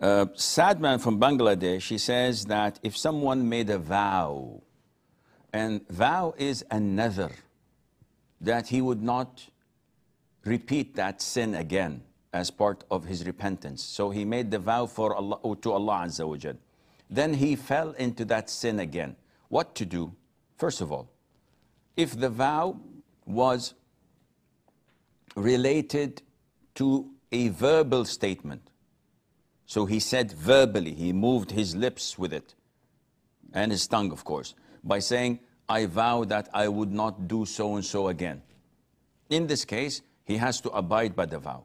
Uh, Sadman from Bangladesh, he says that if someone made a vow, and vow is another, that he would not repeat that sin again as part of his repentance. So he made the vow for Allah, to Allah Azza wa Jal. Then he fell into that sin again. What to do? First of all, if the vow was related to a verbal statement, so he said verbally, he moved his lips with it, and his tongue, of course, by saying, I vow that I would not do so and so again. In this case, he has to abide by the vow.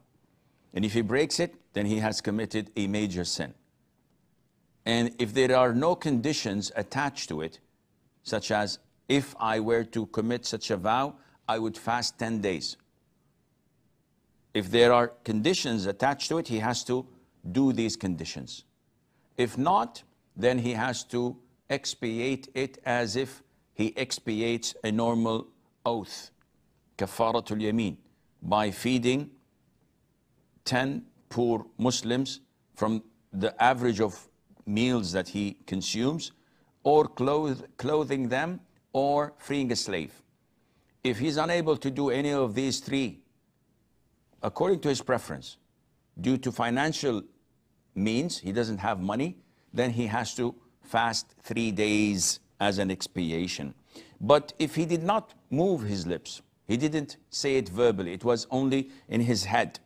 And if he breaks it, then he has committed a major sin. And if there are no conditions attached to it, such as if I were to commit such a vow, I would fast 10 days. If there are conditions attached to it, he has to do these conditions. If not, then he has to expiate it as if he expiates a normal oath, kafaratul yameen, by feeding 10 poor Muslims from the average of meals that he consumes, or cloth clothing them, or freeing a slave. If he's unable to do any of these three, according to his preference, due to financial means he doesn't have money, then he has to fast three days as an expiation. But if he did not move his lips, he didn't say it verbally, it was only in his head,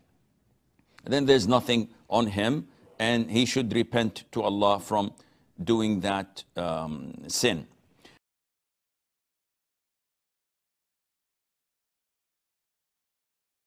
then there's nothing on him and he should repent to Allah from doing that um, sin.